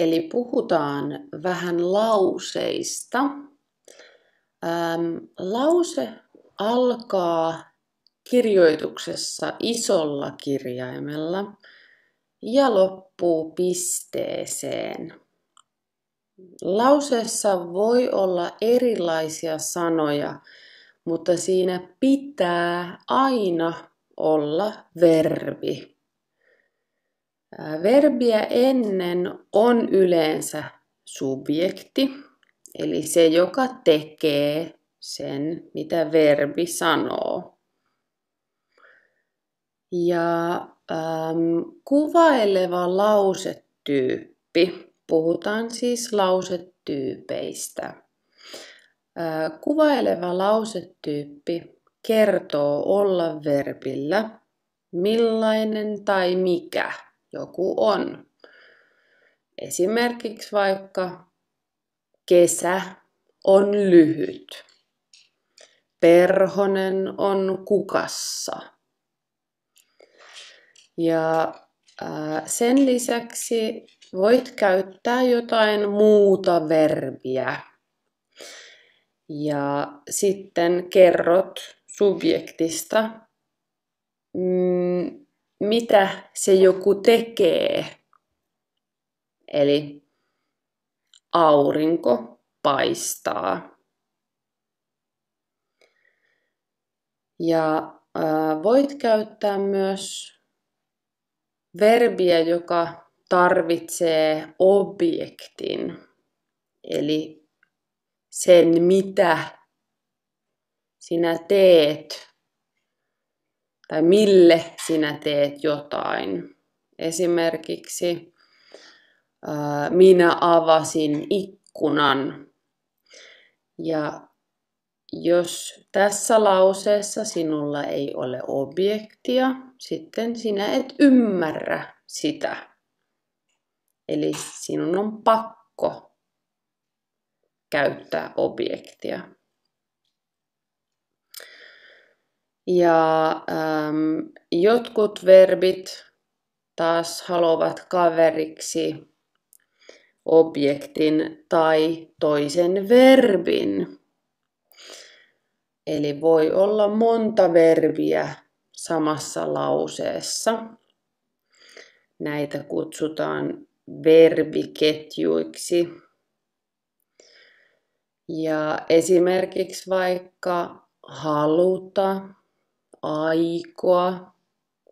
Eli puhutaan vähän lauseista. Ähm, lause alkaa kirjoituksessa isolla kirjaimella ja loppuu pisteeseen. Lauseessa voi olla erilaisia sanoja, mutta siinä pitää aina olla verbi. Verbiä ennen on yleensä subjekti, eli se, joka tekee sen, mitä verbi sanoo. Ja ähm, kuvaileva lausetyyppi, puhutaan siis lausetyypeistä. Äh, kuvaileva lausetyyppi kertoo olla verbillä millainen tai mikä joku on. Esimerkiksi vaikka kesä on lyhyt. Perhonen on kukassa. Ja sen lisäksi voit käyttää jotain muuta verbiä. Ja sitten kerrot subjektista, mm, mitä se joku tekee. Eli aurinko paistaa. Ja äh, voit käyttää myös verbiä, joka tarvitsee objektin, eli sen mitä sinä teet tai mille sinä teet jotain. Esimerkiksi minä avasin ikkunan. Ja jos tässä lauseessa sinulla ei ole objektia, sitten sinä et ymmärrä sitä. Eli sinun on pakko käyttää objektia. Ja ähm, jotkut verbit taas haluavat kaveriksi objektin tai toisen verbin. Eli voi olla monta verbiä samassa lauseessa. Näitä kutsutaan verbiketjuiksi. Ja esimerkiksi vaikka haluta aikoa,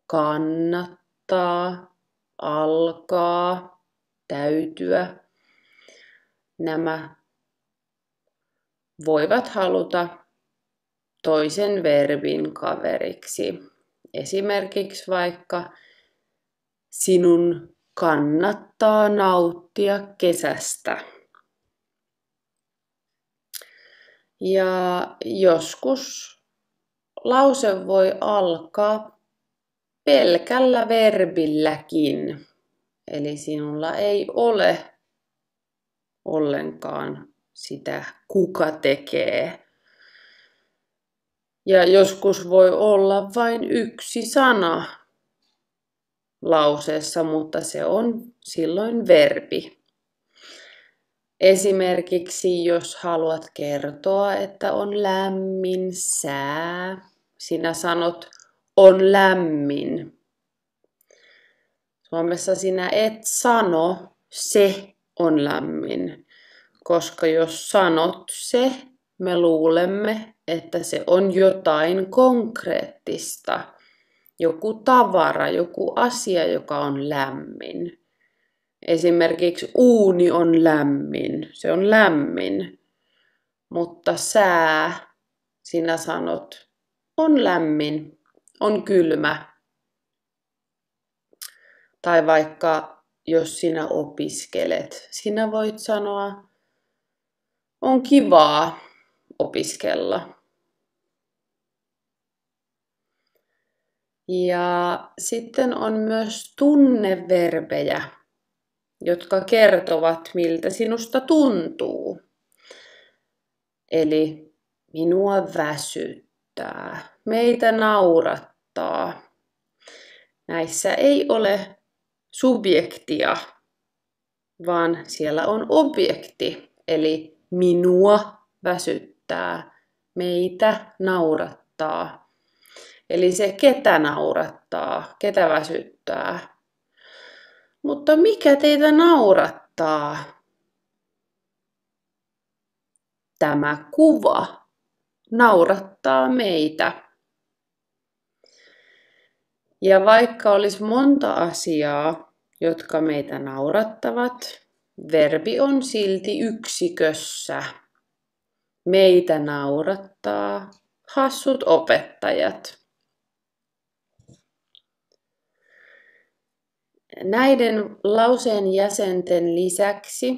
kannattaa, alkaa, täytyä. Nämä voivat haluta toisen verbin kaveriksi. Esimerkiksi vaikka sinun kannattaa nauttia kesästä. Ja joskus lause voi alkaa pelkällä verbilläkin. Eli sinulla ei ole ollenkaan sitä, kuka tekee. Ja joskus voi olla vain yksi sana lauseessa, mutta se on silloin verbi. Esimerkiksi jos haluat kertoa, että on lämmin sää, sinä sanot on lämmin. Suomessa sinä et sano se on lämmin, koska jos sanot se, me luulemme, että se on jotain konkreettista, joku tavara, joku asia, joka on lämmin. Esimerkiksi uuni on lämmin, se on lämmin, mutta sää, sinä sanot, on lämmin, on kylmä. Tai vaikka jos sinä opiskelet, sinä voit sanoa, on kivaa opiskella. Ja sitten on myös tunneverbejä jotka kertovat, miltä sinusta tuntuu. Eli minua väsyttää, meitä naurattaa. Näissä ei ole subjektia, vaan siellä on objekti, eli minua väsyttää, meitä naurattaa. Eli se, ketä naurattaa, ketä väsyttää, mutta mikä teitä naurattaa? Tämä kuva naurattaa meitä. Ja vaikka olisi monta asiaa, jotka meitä naurattavat, verbi on silti yksikössä. Meitä naurattaa hassut opettajat. Näiden lauseen jäsenten lisäksi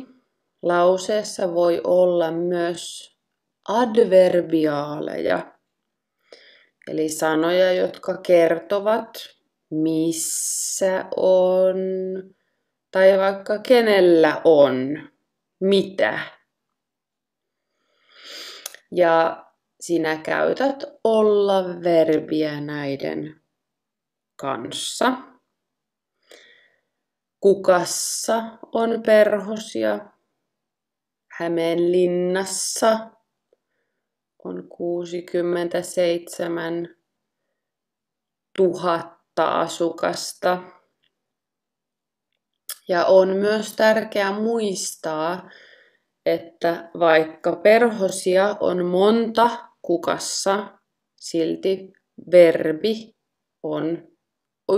lauseessa voi olla myös adverbiaaleja, eli sanoja, jotka kertovat, missä on tai vaikka kenellä on, mitä. Ja sinä käytät olla verbiä näiden kanssa. Kukassa on perhosia. linnassa on 67 000 asukasta. Ja on myös tärkeää muistaa, että vaikka perhosia on monta kukassa, silti verbi on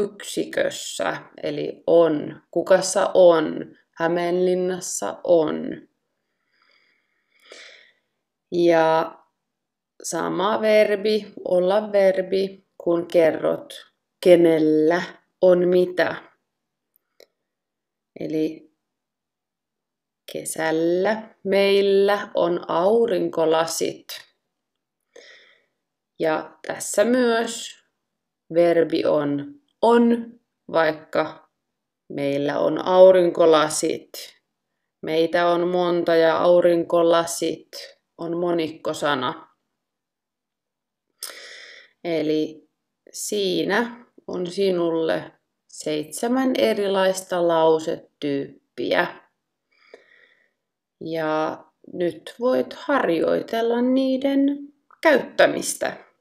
yksikössä, eli on. Kukassa on, Hämeenlinnassa on. Ja sama verbi, olla verbi, kun kerrot, kenellä on mitä. Eli kesällä meillä on aurinkolasit. Ja tässä myös verbi on on, vaikka meillä on aurinkolasit. Meitä on monta ja aurinkolasit on monikkosana. Eli siinä on sinulle seitsemän erilaista lausetyyppiä. Ja nyt voit harjoitella niiden käyttämistä.